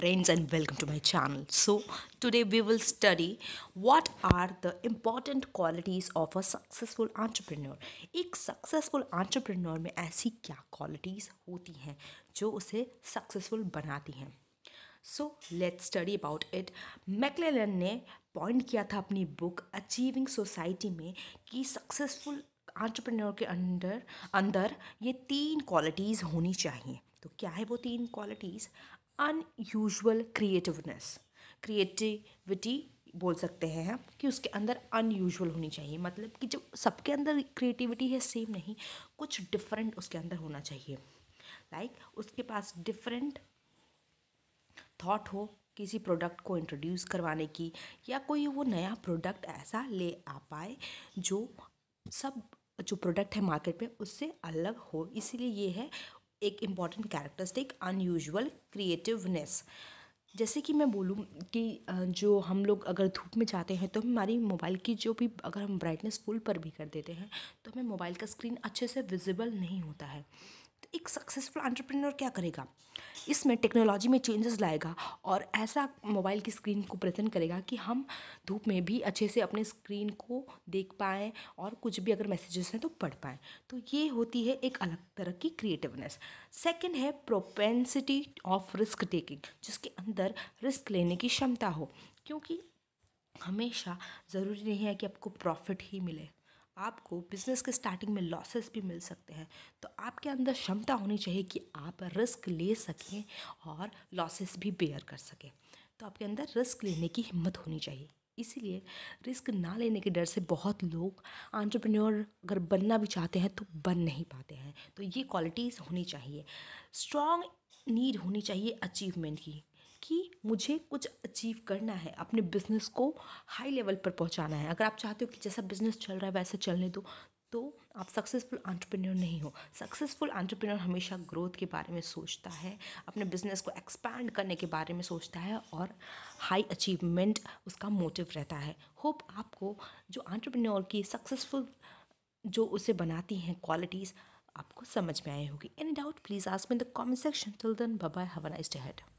friends and welcome to my channel so today we will study what are the important qualities of a successful entrepreneur ek successful entrepreneur mein aisi kya qualities hoti hain jo use successful banati hain so let's study about it McClelland ne point kiya tha apni book achieving society mein ki successful entrepreneur ke under andar ye teen qualities honi chahiye तो क्या है वो तीन qualities unusual creativeness creativity बोल सकते हैं हम कि उसके अंदर अनयूजल होनी चाहिए मतलब कि जो सबके अंदर क्रिएटिविटी है सेम नहीं कुछ डिफरेंट उसके अंदर होना चाहिए लाइक like, उसके पास डिफरेंट थॉट हो किसी प्रोडक्ट को इंट्रोड्यूस करवाने की या कोई वो नया प्रोडक्ट ऐसा ले आ पाए जो सब जो प्रोडक्ट है मार्केट में उससे अलग हो इसीलिए ये है एक इम्पॉर्टेंट कैरेक्टरिस्टिक अनयूजल क्रिएटिवनेस जैसे कि मैं बोलूँ कि जो हम लोग अगर धूप में जाते हैं तो हमारी मोबाइल की जो भी अगर हम ब्राइटनेस फुल पर भी कर देते हैं तो हमें मोबाइल का स्क्रीन अच्छे से विजिबल नहीं होता है तो एक सक्सेसफुल एंटरप्रेन्योर क्या करेगा इसमें टेक्नोलॉजी में चेंजेस लाएगा और ऐसा मोबाइल की स्क्रीन को प्रेजेंट करेगा कि हम धूप में भी अच्छे से अपने स्क्रीन को देख पाएँ और कुछ भी अगर मैसेजेस हैं तो पढ़ पाएँ तो ये होती है एक अलग तरह की क्रिएटिवनेस सेकेंड है प्रोपेंसिटी ऑफ रिस्क टेकिंग जिसके अंदर रिस्क लेने की क्षमता हो क्योंकि हमेशा ज़रूरी नहीं है कि आपको प्रॉफिट ही मिले आपको बिज़नेस के स्टार्टिंग में लॉसेस भी मिल सकते हैं तो आपके अंदर क्षमता होनी चाहिए कि आप रिस्क ले सकें और लॉसेस भी बेयर कर सकें तो आपके अंदर रिस्क लेने की हिम्मत होनी चाहिए इसीलिए रिस्क ना लेने के डर से बहुत लोग एंटरप्रेन्योर अगर बनना भी चाहते हैं तो बन नहीं पाते हैं तो ये क्वालिटीज़ होनी चाहिए स्ट्रॉन्ग नीड होनी चाहिए अचीवमेंट की कि मुझे कुछ अचीव करना है अपने बिज़नेस को हाई लेवल पर पहुंचाना है अगर आप चाहते हो कि जैसा बिज़नेस चल रहा है वैसे चलने दो तो आप सक्सेसफुल एंटरप्रेन्योर नहीं हो सक्सेसफुल एंटरप्रेन्योर हमेशा ग्रोथ के बारे में सोचता है अपने बिजनेस को एक्सपैंड करने के बारे में सोचता है और हाई अचीवमेंट उसका मोटिव रहता है होप आपको जो एंटरप्रेन्योर की सक्सेसफुल जो उसे बनाती हैं क्वालिटीज़ आपको समझ में आई होगी any doubt please ask me in the comment section till then bye have a nice day head